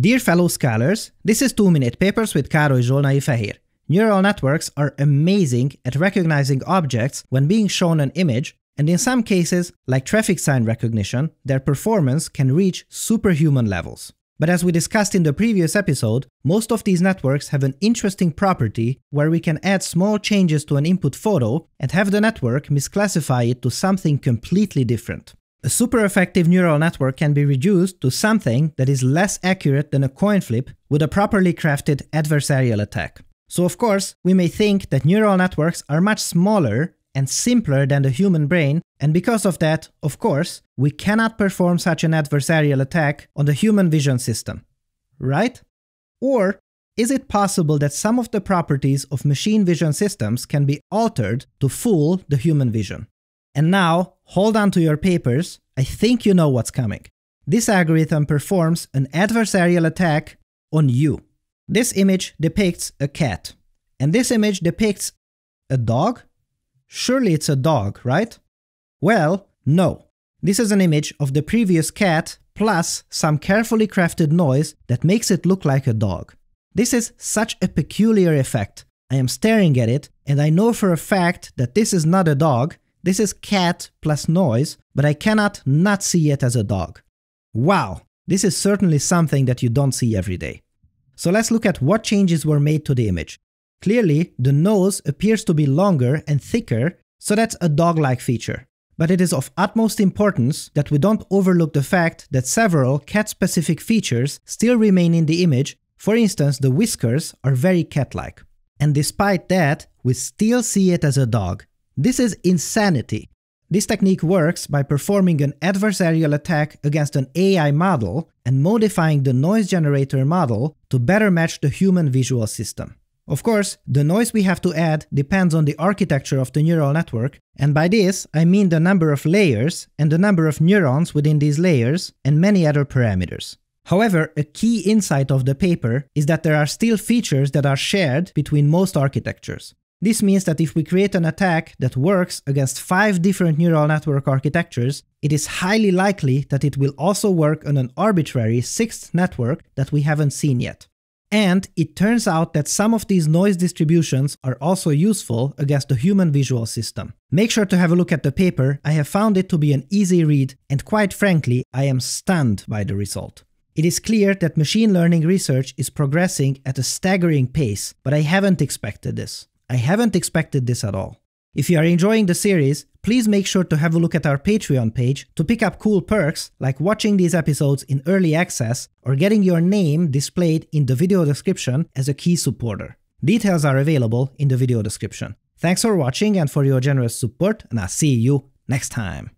Dear fellow scholars, this is 2 Minute Papers with Károly Zsolnai Fehér. Neural networks are amazing at recognizing objects when being shown an image, and in some cases, like traffic sign recognition, their performance can reach superhuman levels. But as we discussed in the previous episode, most of these networks have an interesting property where we can add small changes to an input photo and have the network misclassify it to something completely different. A super effective neural network can be reduced to something that is less accurate than a coin flip with a properly crafted adversarial attack. So of course, we may think that neural networks are much smaller and simpler than the human brain, and because of that, of course, we cannot perform such an adversarial attack on the human vision system. Right? Or is it possible that some of the properties of machine vision systems can be altered to fool the human vision? And now, hold on to your papers, I think you know what's coming. This algorithm performs an adversarial attack on you. This image depicts a cat. And this image depicts a dog? Surely it's a dog, right? Well, no. This is an image of the previous cat plus some carefully crafted noise that makes it look like a dog. This is such a peculiar effect. I am staring at it and I know for a fact that this is not a dog this is cat plus noise, but I cannot not see it as a dog. Wow, this is certainly something that you don't see every day. So let's look at what changes were made to the image. Clearly, the nose appears to be longer and thicker, so that's a dog-like feature. But it is of utmost importance that we don't overlook the fact that several cat-specific features still remain in the image, for instance the whiskers are very cat-like. And despite that, we still see it as a dog, this is insanity. This technique works by performing an adversarial attack against an AI model and modifying the noise generator model to better match the human visual system. Of course, the noise we have to add depends on the architecture of the neural network, and by this I mean the number of layers and the number of neurons within these layers and many other parameters. However, a key insight of the paper is that there are still features that are shared between most architectures. This means that if we create an attack that works against 5 different neural network architectures, it is highly likely that it will also work on an arbitrary 6th network that we haven't seen yet. And it turns out that some of these noise distributions are also useful against the human visual system. Make sure to have a look at the paper, I have found it to be an easy read, and quite frankly, I am stunned by the result. It is clear that machine learning research is progressing at a staggering pace, but I haven't expected this. I haven't expected this at all. If you are enjoying the series, please make sure to have a look at our Patreon page to pick up cool perks like watching these episodes in early access or getting your name displayed in the video description as a key supporter. Details are available in the video description. Thanks for watching and for your generous support, and I'll see you next time.